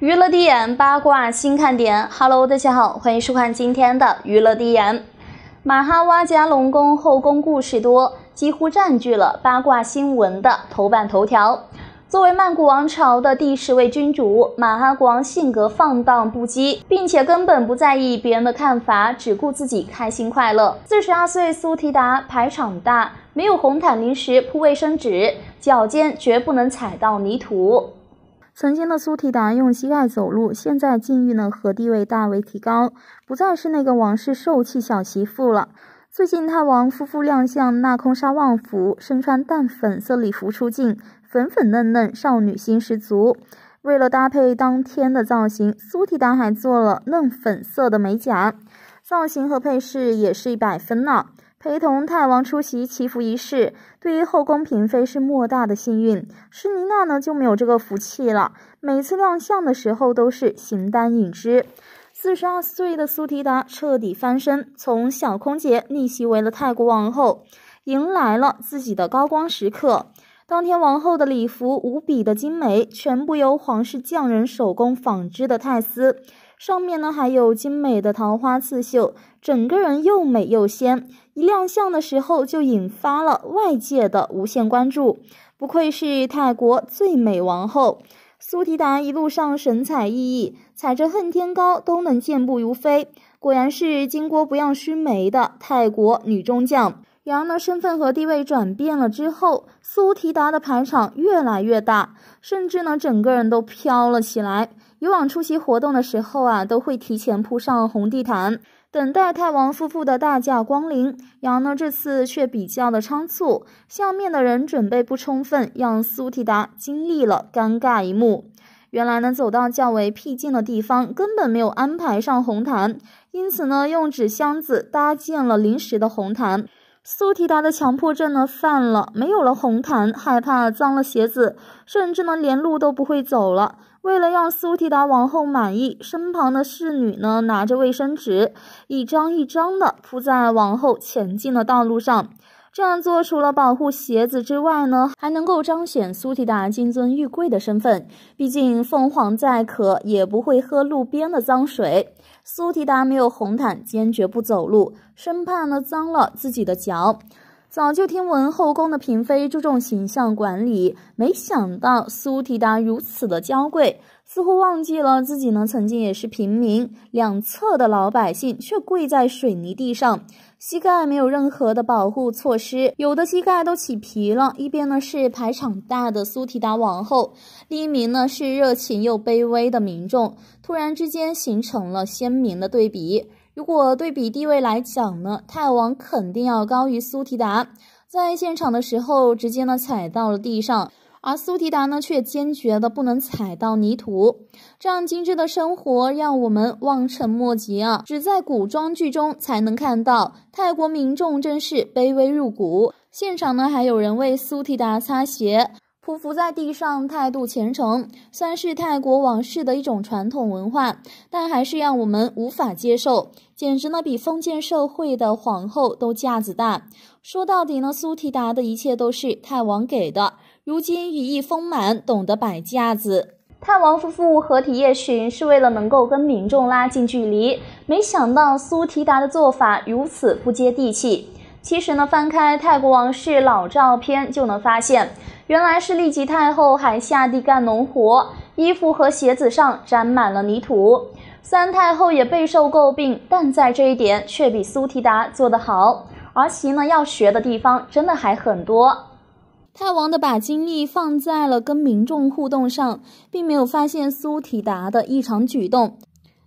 娱乐地眼八卦新看点，Hello，大家好，欢迎收看今天的娱乐地眼。马哈哇加龙宫后宫故事多，几乎占据了八卦新闻的头版头条。作为曼谷王朝的第十位君主，马哈国王性格放荡不羁，并且根本不在意别人的看法，只顾自己开心快乐。四十二岁苏提达排场大，没有红毯临时铺卫生纸，脚尖绝不能踩到泥土。曾经的苏提达用膝盖走路，现在境遇呢和地位大为提高，不再是那个王室受气小媳妇了。最近，泰王夫妇亮相纳空沙旺府，身穿淡粉色礼服出镜，粉粉嫩嫩，少女心十足。为了搭配当天的造型，苏提达还做了嫩粉色的美甲，造型和配饰也是一百分呢。陪同太王出席祈福仪式，对于后宫嫔妃是莫大的幸运。施妮娜呢就没有这个福气了，每次亮相的时候都是形单影只。四十二岁的苏提达彻底翻身，从小空姐逆袭为了泰国王后，迎来了自己的高光时刻。当天王后的礼服无比的精美，全部由皇室匠人手工纺织的泰丝。上面呢还有精美的桃花刺绣，整个人又美又仙。一亮相的时候就引发了外界的无限关注，不愧是泰国最美王后苏提达，一路上神采奕奕，踩着恨天高都能健步如飞，果然是巾帼不让须眉的泰国女中将。杨的呢，身份和地位转变了之后，苏提达的排场越来越大，甚至呢，整个人都飘了起来。以往出席活动的时候啊，都会提前铺上红地毯，等待太王夫妇的大驾光临。杨呢，这次却比较的仓促，下面的人准备不充分，让苏提达经历了尴尬一幕。原来呢，走到较为僻静的地方，根本没有安排上红毯，因此呢，用纸箱子搭建了临时的红毯。苏提达的强迫症呢犯了，没有了红毯，害怕脏了鞋子，甚至呢连路都不会走了。为了让苏提达王后满意，身旁的侍女呢拿着卫生纸，一张一张的铺在王后前进的道路上。这样做除了保护鞋子之外呢，还能够彰显苏提达金尊玉贵的身份。毕竟凤凰再渴也不会喝路边的脏水。苏提达没有红毯，坚决不走路，生怕呢脏了自己的脚。早就听闻后宫的嫔妃注重形象管理，没想到苏提达如此的娇贵，似乎忘记了自己呢曾经也是平民。两侧的老百姓却跪在水泥地上。膝盖没有任何的保护措施，有的膝盖都起皮了。一边呢是排场大的苏提达王后，另一名呢是热情又卑微的民众，突然之间形成了鲜明的对比。如果对比地位来讲呢，泰王肯定要高于苏提达。在现场的时候，直接呢踩到了地上。而苏提达呢，却坚决的不能踩到泥土，这样精致的生活让我们望尘莫及啊！只在古装剧中才能看到。泰国民众真是卑微入骨，现场呢还有人为苏提达擦鞋，匍匐在地上，态度虔诚，算是泰国王室的一种传统文化，但还是让我们无法接受，简直呢比封建社会的皇后都架子大。说到底呢，苏提达的一切都是泰王给的。如今羽翼丰满，懂得摆架子。泰王夫妇合体夜巡是为了能够跟民众拉近距离，没想到苏提达的做法如此不接地气。其实呢，翻开泰国王室老照片就能发现，原来是利吉太后还下地干农活，衣服和鞋子上沾满了泥土。三太后也备受诟病，但在这一点却比苏提达做得好。儿媳呢，要学的地方真的还很多。泰王的把精力放在了跟民众互动上，并没有发现苏提达的异常举动。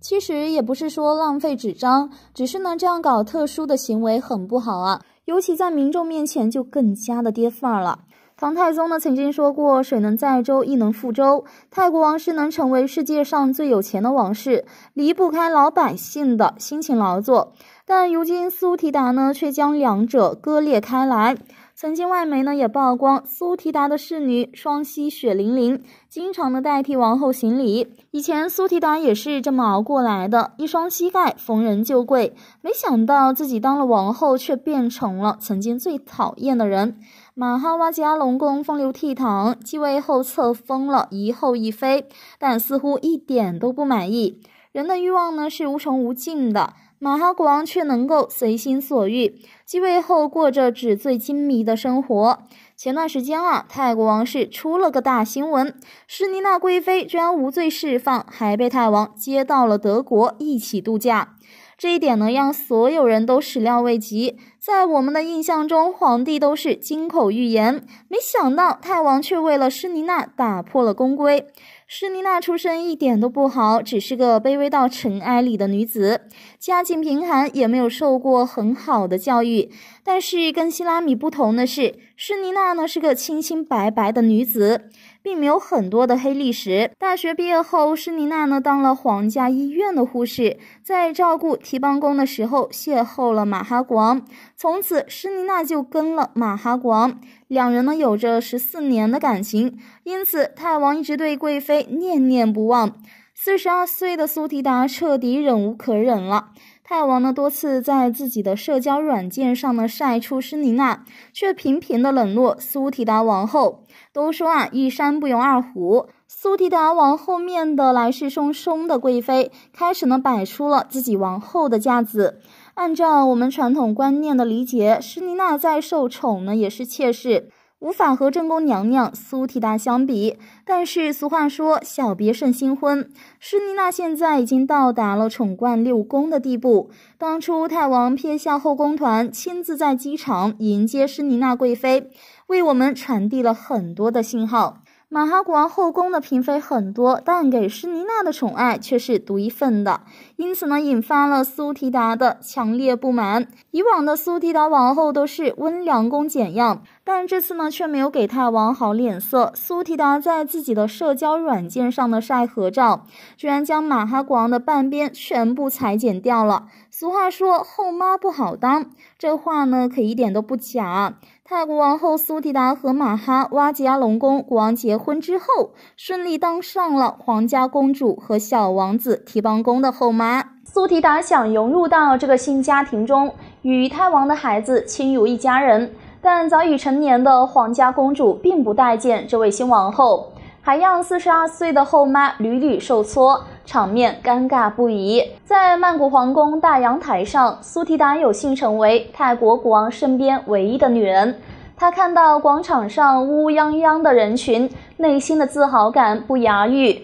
其实也不是说浪费纸张，只是呢这样搞特殊的行为很不好啊，尤其在民众面前就更加的跌范儿了。唐太宗呢曾经说过：“水能载舟，亦能覆舟。”泰国王室能成为世界上最有钱的王室，离不开老百姓的辛勤劳作。但如今苏提达呢却将两者割裂开来。曾经，外媒呢也曝光苏提达的侍女双膝血淋淋，经常的代替王后行礼。以前苏提达也是这么熬过来的，一双膝盖逢人就跪。没想到自己当了王后，却变成了曾经最讨厌的人。马哈瓦吉阿龙宫风流倜傥，继位后册封了一后一妃，但似乎一点都不满意。人的欲望呢是无穷无尽的。马哈国王却能够随心所欲，继位后过着纸醉金迷的生活。前段时间啊，泰国王室出了个大新闻，诗妮娜贵妃居然无罪释放，还被泰王接到了德国一起度假。这一点呢，让所有人都始料未及。在我们的印象中，皇帝都是金口玉言，没想到泰王却为了诗妮娜打破了宫规。施妮娜出身一点都不好，只是个卑微到尘埃里的女子，家境贫寒，也没有受过很好的教育。但是跟希拉米不同的是，施妮娜呢是个清清白白的女子。并没有很多的黑历史。大学毕业后，施妮娜呢当了皇家医院的护士，在照顾提帮工的时候邂逅了马哈广，从此施妮娜就跟了马哈广，两人呢有着十四年的感情，因此泰王一直对贵妃念念不忘。四十二岁的苏提达彻底忍无可忍了。泰王呢多次在自己的社交软件上呢晒出施尼娜，却频频的冷落苏提达王后。都说啊，一山不容二虎。苏提达王后面的来势汹汹的贵妃，开始呢摆出了自己王后的架子。按照我们传统观念的理解，施尼娜在受宠呢也是妾室。无法和正宫娘娘苏提达相比，但是俗话说小别胜新婚，施妮娜现在已经到达了宠冠六宫的地步。当初太王撇下后宫团，亲自在机场迎接施妮娜贵妃，为我们传递了很多的信号。马哈国王后宫的嫔妃很多，但给施妮娜的宠爱却是独一份的，因此呢，引发了苏提达的强烈不满。以往的苏提达王后都是温良恭俭让，但这次呢，却没有给太王好脸色。苏提达在自己的社交软件上的晒合照，居然将马哈国王的半边全部裁剪掉了。俗话说，后妈不好当，这话呢，可一点都不假。泰国王后苏提达和马哈哇吉亚龙宫国王结婚之后，顺利当上了皇家公主和小王子提邦宫的后妈。苏提达想融入到这个新家庭中，与泰王的孩子亲如一家人，但早已成年的皇家公主并不待见这位新王后，还让四十二岁的后妈屡屡受挫。场面尴尬不已。在曼谷皇宫大阳台上，苏提达有幸成为泰国国王身边唯一的女人。她看到广场上乌泱泱的人群，内心的自豪感不言而喻。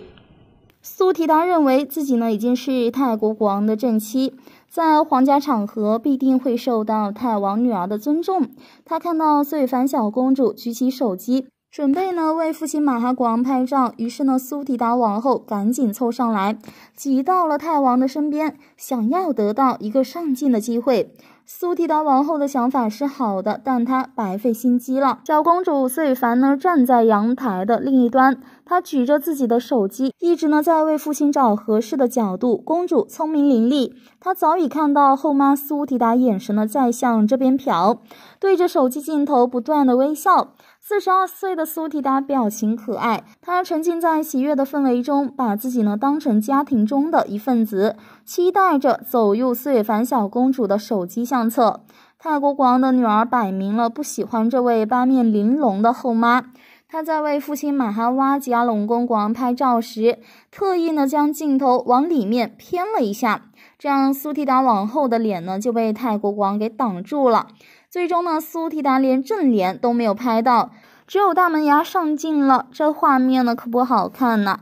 苏提达认为自己呢已经是泰国国王的正妻，在皇家场合必定会受到泰王女儿的尊重。她看到最烦小公主举起手机。准备呢为父亲玛哈国王拍照，于是呢苏提达王后赶紧凑上来，挤到了泰王的身边，想要得到一个上进的机会。苏提达王后的想法是好的，但她白费心机了。小公主最凡呢站在阳台的另一端。他举着自己的手机，一直呢在为父亲找合适的角度。公主聪明伶俐，她早已看到后妈苏提达眼神呢在向这边瞟，对着手机镜头不断的微笑。四十二岁的苏提达表情可爱，她沉浸在喜悦的氛围中，把自己呢当成家庭中的一份子，期待着走入岁月凡小公主的手机相册。泰国国王的女儿摆明了不喜欢这位八面玲珑的后妈。他在为父亲马哈哇吉阿隆公王拍照时，特意呢将镜头往里面偏了一下，这样苏提达往后的脸呢就被泰国国王给挡住了。最终呢，苏提达连正脸都没有拍到，只有大门牙上镜了。这画面呢可不好看呐！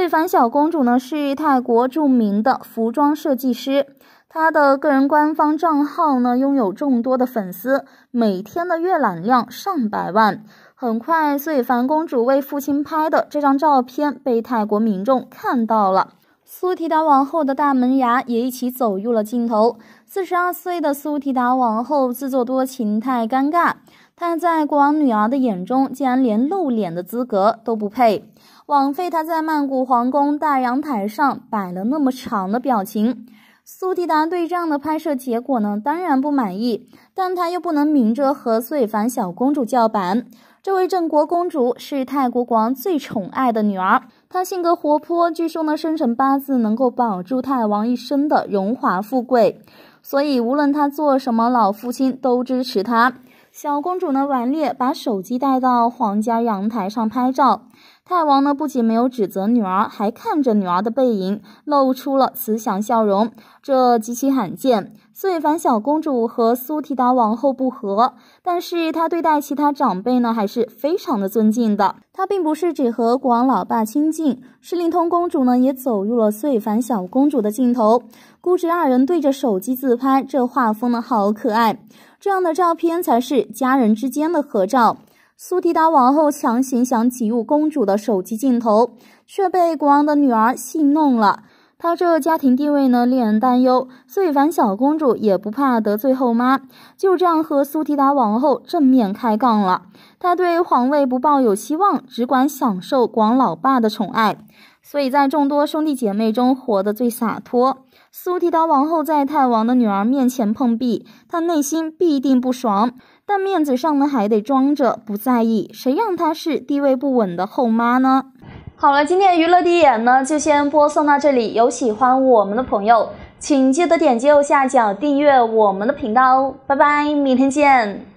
以凡小公主呢是泰国著名的服装设计师，她的个人官方账号呢拥有众多的粉丝，每天的阅览量上百万。很快，素以凡公主为父亲拍的这张照片被泰国民众看到了，苏提达王后的大门牙也一起走入了镜头。四十二岁的苏提达王后自作多情太尴尬，她在国王女儿的眼中竟然连露脸的资格都不配，枉费她在曼谷皇宫大阳台上摆了那么长的表情。苏提达对这样的拍摄结果呢，当然不满意，但她又不能明着和素以凡小公主叫板。这位郑国公主是泰国国王最宠爱的女儿，她性格活泼。据说呢，生辰八字能够保住泰王一生的荣华富贵，所以无论她做什么，老父亲都支持她。小公主呢，顽劣，把手机带到皇家阳台上拍照。太王呢，不仅没有指责女儿，还看着女儿的背影，露出了慈祥笑容，这极其罕见。以凡小公主和苏提达王后不和，但是她对待其他长辈呢，还是非常的尊敬的。她并不是只和国王老爸亲近。诗灵通公主呢，也走入了碎凡小公主的镜头，姑侄二人对着手机自拍，这画风呢，好可爱。这样的照片才是家人之间的合照。苏提达王后强行想挤入公主的手机镜头，却被国王的女儿戏弄了。她这家庭地位呢，令人担忧。最烦小公主也不怕得罪后妈，就这样和苏提达王后正面开杠了。她对皇位不抱有希望，只管享受广老爸的宠爱。所以在众多兄弟姐妹中活得最洒脱。苏提达王后在泰王的女儿面前碰壁，她内心必定不爽，但面子上呢还得装着不在意。谁让她是地位不稳的后妈呢？好了，今天的娱乐第一眼呢就先播送到这里。有喜欢我们的朋友，请记得点击右下角订阅我们的频道哦。拜拜，明天见。